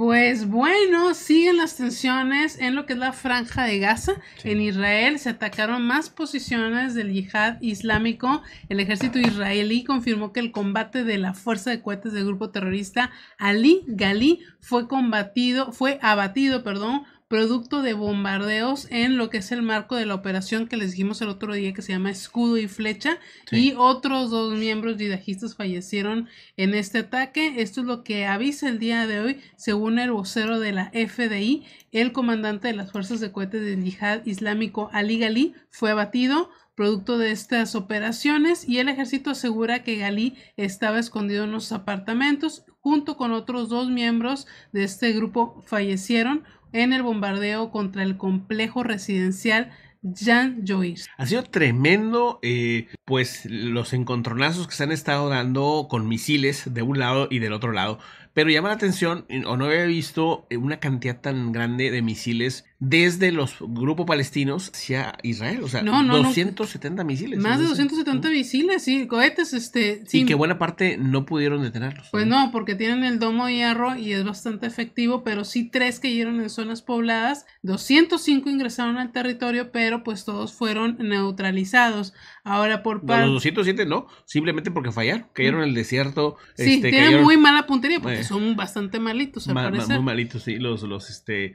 Pues bueno, siguen las tensiones en lo que es la franja de Gaza. En Israel se atacaron más posiciones del yihad islámico. El ejército israelí confirmó que el combate de la fuerza de cohetes del grupo terrorista Ali Gali fue combatido, fue abatido, perdón, producto de bombardeos en lo que es el marco de la operación que les dijimos el otro día que se llama Escudo y Flecha y otros dos miembros yihadistas fallecieron en este ataque. Esto es lo que avisa el día de hoy, según el vocero de la FDI, el comandante de las fuerzas de cohetes del Yihad Islámico Ali Gali fue abatido producto de estas operaciones y el ejército asegura que Galí estaba escondido en los apartamentos junto con otros dos miembros de este grupo fallecieron en el bombardeo contra el complejo residencial ...Jan Joyce. Ha sido tremendo, eh, pues, los encontronazos que se han estado dando con misiles de un lado y del otro lado. Pero llama la atención, o no había visto eh, una cantidad tan grande de misiles desde los grupos palestinos hacia Israel. O sea, 270 misiles. Más de 270 misiles, sí, cohetes. este sí. Y que buena parte no pudieron detenerlos. Pues no, porque tienen el domo de hierro y es bastante efectivo, pero sí tres cayeron en zonas pobladas, 205 ingresaron al territorio, pero pues todos fueron neutralizados. Ahora por parte... los 207 no, simplemente porque fallaron, cayeron en el desierto. Sí, este, tienen muy mala puntería, porque son bastante malitos, muy malitos, sí, los, los, este,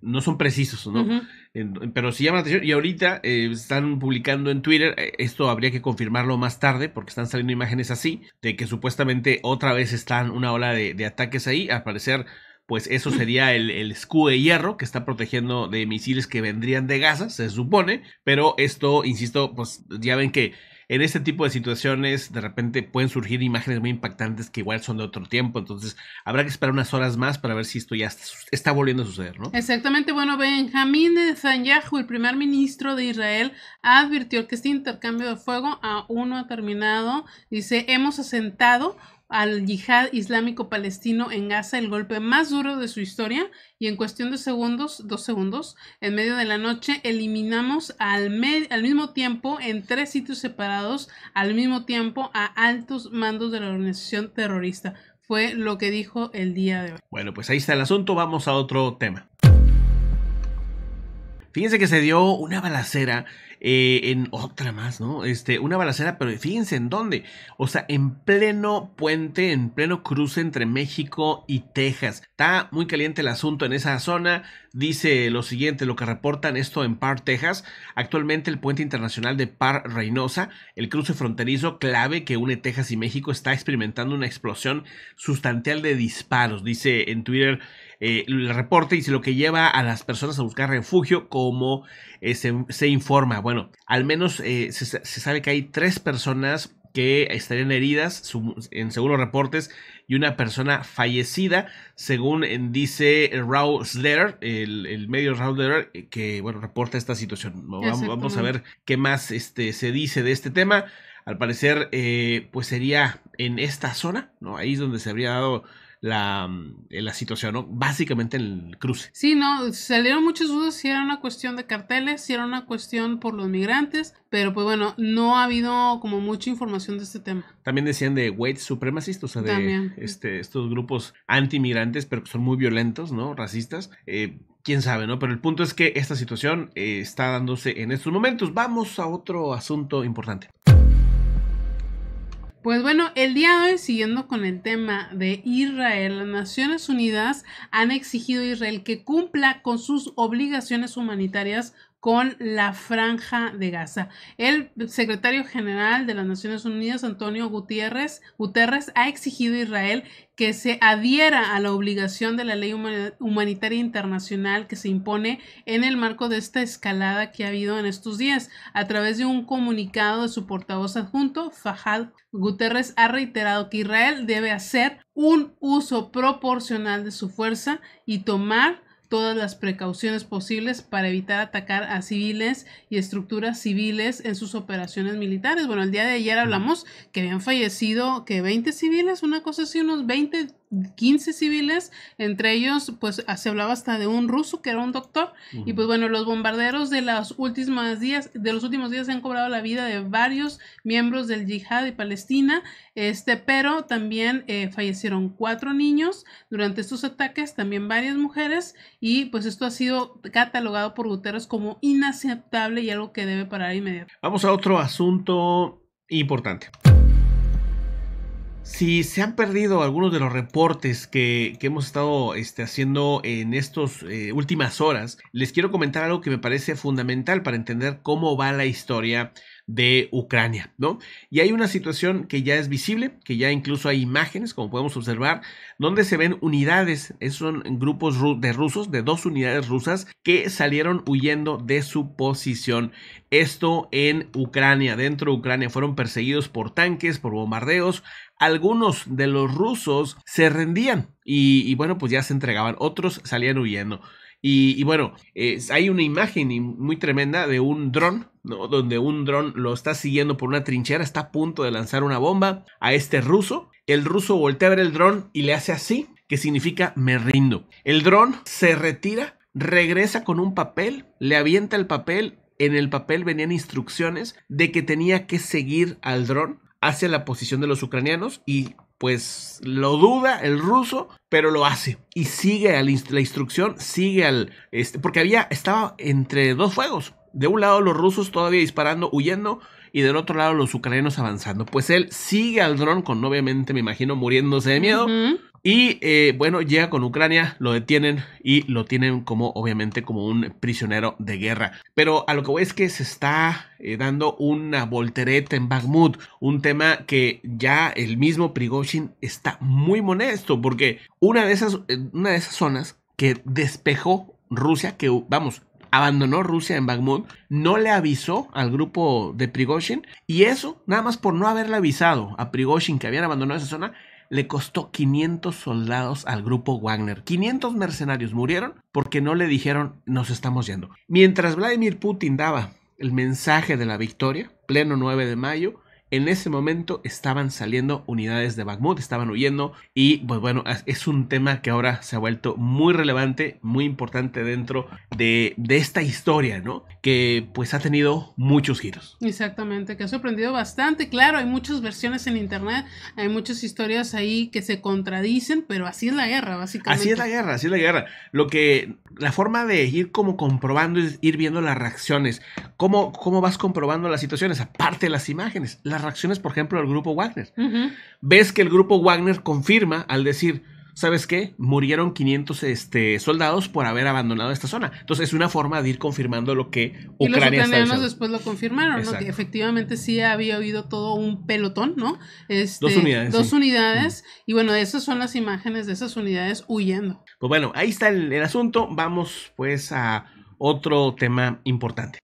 no son precisos, ¿no? pero si llaman la atención y ahorita eh, están publicando en Twitter, eh, esto habría que confirmarlo más tarde porque están saliendo imágenes así, de que supuestamente otra vez están una ola de, ataques ahí, al parecer pues eso sería el, el, escudo de hierro que está protegiendo de misiles que vendrían de Gaza, se supone, pero esto, insisto, pues ya ven que en este tipo de situaciones de repente pueden surgir imágenes muy impactantes que igual son de otro tiempo, entonces habrá que esperar unas horas más para ver si esto ya está, volviendo a suceder, ¿no? Exactamente, bueno, Benjamín Netanyahu, el primer ministro de Israel, advirtió que este intercambio de fuego aún no ha terminado, dice, hemos asentado al yihad islámico palestino en Gaza el golpe más duro de su historia y en cuestión de segundos, dos segundos, en medio de la noche eliminamos al, al mismo tiempo en tres sitios separados, al mismo tiempo a altos mandos de la organización terrorista. Fue lo que dijo el día de hoy. Bueno, pues ahí está el asunto, vamos a otro tema. Fíjense que se dio una balacera eh, en otra más, ¿no? Este, una balacera, pero fíjense en dónde. O sea, en pleno puente, en pleno cruce entre México y Texas. Está muy caliente el asunto en esa zona dice lo siguiente, lo que reportan esto en Par, Texas. Actualmente el puente internacional de Par Reynosa, el cruce fronterizo clave que une Texas y México, está experimentando una explosión sustancial de disparos, dice en Twitter eh, el reporte dice lo que lleva a las personas a buscar refugio, como eh, se, informa. Bueno, al menos eh, se, sabe que hay tres personas que estarían heridas, en según los reportes, y una persona fallecida, según eh, dice Raw Slater, el, medio Raw Slater, eh, que bueno, reporta esta situación. Vamos, vamos, a ver qué más este, se dice de este tema. Al parecer, eh, pues sería en esta zona, ¿no? Ahí es donde se habría dado la, mm, eh, la situación, ¿no? Básicamente en el cruce. Sí, no, salieron muchas dudas si era una cuestión de carteles, si era una cuestión por los migrantes, pero pues bueno, no ha habido como mucha información de este tema. También decían de white supremacistas, o sea, de este, estos grupos antimigrantes, pero que son muy violentos, ¿no? Racistas. Eh, quién sabe, ¿no? Pero el punto es que esta situación eh, está dándose en estos momentos. Vamos a otro asunto importante. Pues bueno, el día de hoy, siguiendo con el tema de Israel, las Naciones Unidas han exigido a Israel que cumpla con sus obligaciones humanitarias con la franja de Gaza. El secretario general de las Naciones Unidas, Antonio Gutiérrez, Guterres, ha exigido a Israel que se adhiera a la obligación de la ley humanitaria internacional que se impone en el marco de esta escalada que ha habido en estos días. A través de un comunicado de su portavoz adjunto, Fajad Guterres ha reiterado que Israel debe hacer un uso proporcional de su fuerza y tomar todas las precauciones posibles para evitar atacar a civiles y estructuras civiles en sus operaciones militares. Bueno, el día de ayer hablamos que habían fallecido que 20 civiles, una cosa así, unos 20 15 civiles, entre ellos pues ah, se hablaba hasta de un ruso que era un doctor y pues bueno, los bombarderos de los últimos días de los últimos días han cobrado la vida de varios miembros del yihad de Palestina, este, pero también eh, fallecieron cuatro niños durante estos ataques, también varias mujeres y pues esto ha sido catalogado por Guterres como inaceptable y algo que debe parar inmediatamente. Vamos a otro asunto importante. Si se han perdido algunos de los reportes que, hemos estado este, haciendo en estas eh, últimas horas, les quiero comentar algo que me parece fundamental para entender cómo va la historia de Ucrania, ¿no? Y hay una situación que ya es visible, que ya incluso hay imágenes, como podemos observar, donde se ven unidades, esos son grupos de rusos, de dos unidades rusas que salieron huyendo de su posición. Esto en Ucrania, dentro de Ucrania, fueron perseguidos por tanques, por bombardeos, algunos de los rusos se rendían y, bueno, pues ya se entregaban, otros salían huyendo. Y, bueno, hay una imagen muy tremenda de un dron donde un dron lo está siguiendo por una trinchera, está a punto de lanzar una bomba a este ruso. El ruso voltea a ver el dron y le hace así, que significa me rindo. El dron se retira, regresa con un papel, le avienta el papel. En el papel venían instrucciones de que tenía que seguir al dron hacia la posición de los ucranianos y pues lo duda el ruso, pero lo hace y sigue a la, instrucción, sigue al este, porque había estaba entre dos fuegos. De un lado los rusos todavía disparando, huyendo, y del otro lado los ucranianos avanzando. Pues él sigue al dron con obviamente, me imagino, muriéndose de miedo. Y eh, bueno, llega con Ucrania, lo detienen y lo tienen como obviamente como un prisionero de guerra. Pero a lo que voy es que se está eh, dando una voltereta en Bakhmut, un tema que ya el mismo Prigozhin está muy molesto porque una de esas, eh, una de esas zonas que despejó Rusia, que vamos, abandonó Rusia en Bakhmut, no le avisó al grupo de Prigozhin y eso nada más por no haberle avisado a Prigozhin que habían abandonado esa zona le costó 500 soldados al grupo Wagner. 500 mercenarios murieron porque no le dijeron nos estamos yendo. Mientras Vladimir Putin daba el mensaje de la victoria, pleno 9 de mayo, en ese momento estaban saliendo unidades de Bakhmut, estaban huyendo y pues bueno, es un tema que ahora se ha vuelto muy relevante, muy importante dentro de, esta historia, ¿no? Que pues ha tenido muchos giros. Exactamente, que ha sorprendido bastante. Claro, hay muchas versiones en internet, hay muchas historias ahí que se contradicen, pero así es la guerra, básicamente. Así es la guerra, así es la guerra. Lo que, la forma de ir como comprobando es ir viendo las reacciones, cómo, cómo vas comprobando las situaciones, aparte de las imágenes. Las acciones por ejemplo, del grupo Wagner. Ves que el grupo Wagner confirma al decir, ¿sabes qué? Murieron 500 este, soldados por haber abandonado esta zona. Entonces es una forma de ir confirmando lo que Ucrania y los ucranianos después lo confirmaron, ¿no? efectivamente sí había habido todo un pelotón, ¿no? Este, dos unidades. Dos unidades. Y bueno, esas son las imágenes de esas unidades huyendo. Pues bueno, ahí está el asunto. Vamos pues a otro tema importante.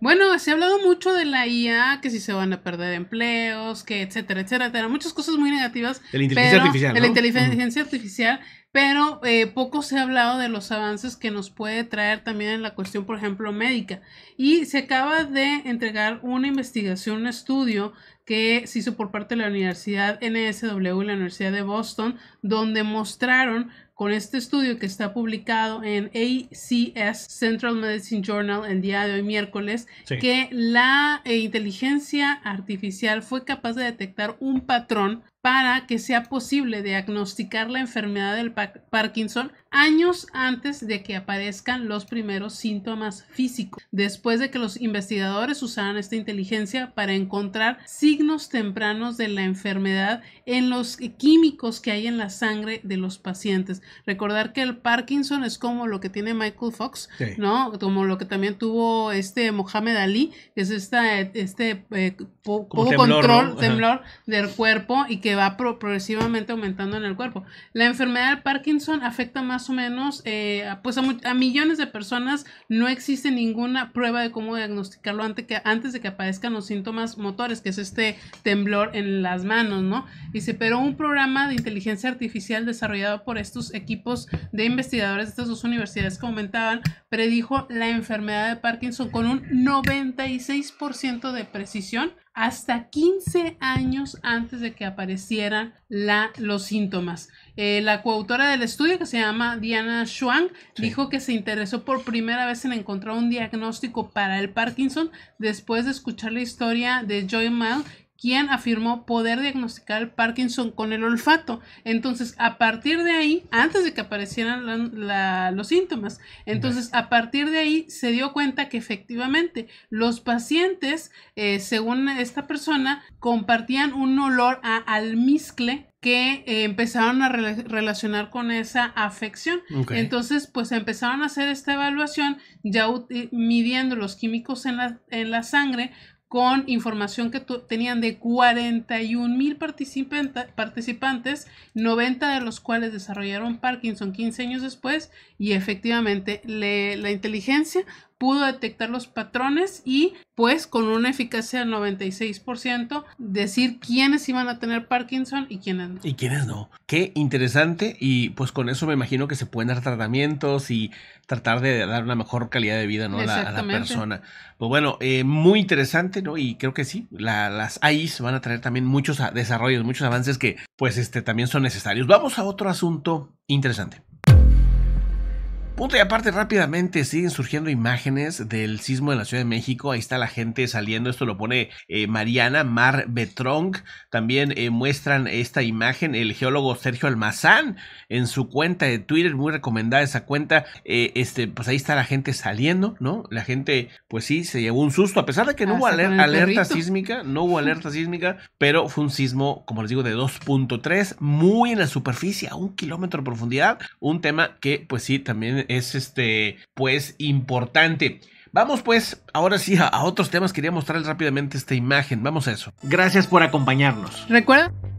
Bueno, se ha hablado mucho de la IA, que si se van a perder empleos, que etcétera, etcétera. Muchas cosas muy negativas. De la inteligencia artificial. De la inteligencia artificial, pero eh, poco se ha hablado de los avances que nos puede traer también en la cuestión, por ejemplo, médica. Y se acaba de entregar una investigación, un estudio que se hizo por parte de la Universidad NSW y la Universidad de Boston, donde mostraron con este estudio que está publicado en ACS, Central Medicine Journal, el día de hoy miércoles, que la eh, inteligencia artificial fue capaz de detectar un patrón para que sea posible diagnosticar la enfermedad del Parkinson años antes de que aparezcan los primeros síntomas físicos, después de que los investigadores usaran esta inteligencia para encontrar signos tempranos de la enfermedad en los químicos que hay en la sangre de los pacientes. Recordar que el Parkinson es como lo que tiene Michael Fox, ¿no? Como lo que también tuvo este Mohamed Ali, que es esta, este eh, poco control, temblor del cuerpo y que que va progresivamente aumentando en el cuerpo. La enfermedad de Parkinson afecta más o menos eh, pues a, millones de personas. No existe ninguna prueba de cómo diagnosticarlo antes, que, antes de que aparezcan los síntomas motores, que es este temblor en las manos, ¿no? Dice, pero un programa de inteligencia artificial desarrollado por estos equipos de investigadores de estas dos universidades que comentaban, predijo la enfermedad de Parkinson con un 96% de precisión hasta 15 años antes de que aparecieran los síntomas. Eh, la coautora del estudio, que se llama Diana Schwang, dijo que se interesó por primera vez en encontrar un diagnóstico para el Parkinson después de escuchar la historia de Joy Mile, quien afirmó poder diagnosticar el Parkinson con el olfato. Entonces, a partir de ahí, antes de que aparecieran los síntomas, entonces a partir de ahí se dio cuenta que efectivamente los pacientes, eh, según esta persona, compartían un olor a almizcle que eh, empezaron a relacionar con esa afección. Entonces, pues empezaron a hacer esta evaluación ya eh, midiendo los químicos en la sangre con información que tenían de 41 mil participantes, 90 de los cuales desarrollaron Parkinson 15 años después y efectivamente la inteligencia pudo detectar los patrones y pues con una eficacia del 96% decir quiénes iban a tener Parkinson y quiénes no. Y quiénes no. Qué interesante y pues con eso me imagino que se pueden dar tratamientos y tratar de dar una mejor calidad de vida a, la, persona. Pues bueno, eh, muy interesante, ¿no? Y creo que sí, las AIs van a traer también muchos desarrollos, muchos avances que pues este, también son necesarios. Vamos a otro asunto interesante. Punto y aparte, rápidamente siguen surgiendo imágenes del sismo en la Ciudad de México. Ahí está la gente saliendo. Esto lo pone eh, Mariana Mar Vetrong. También eh, muestran esta imagen el geólogo Sergio Almazán en su cuenta de Twitter. Muy recomendada esa cuenta. Eh, este, pues ahí está la gente saliendo, ¿no? La gente, pues sí, se llevó un susto. A pesar de que no ah, hubo alerta sísmica, no hubo alerta sísmica, pero fue un sismo, como les digo, de 2.3, muy en la superficie, a un kilómetro de profundidad. Un tema que, pues sí, también es este, pues importante. Vamos pues, ahora sí, a, otros temas. Quería mostrarles rápidamente esta imagen. Vamos a eso. Gracias por acompañarnos. Recuerda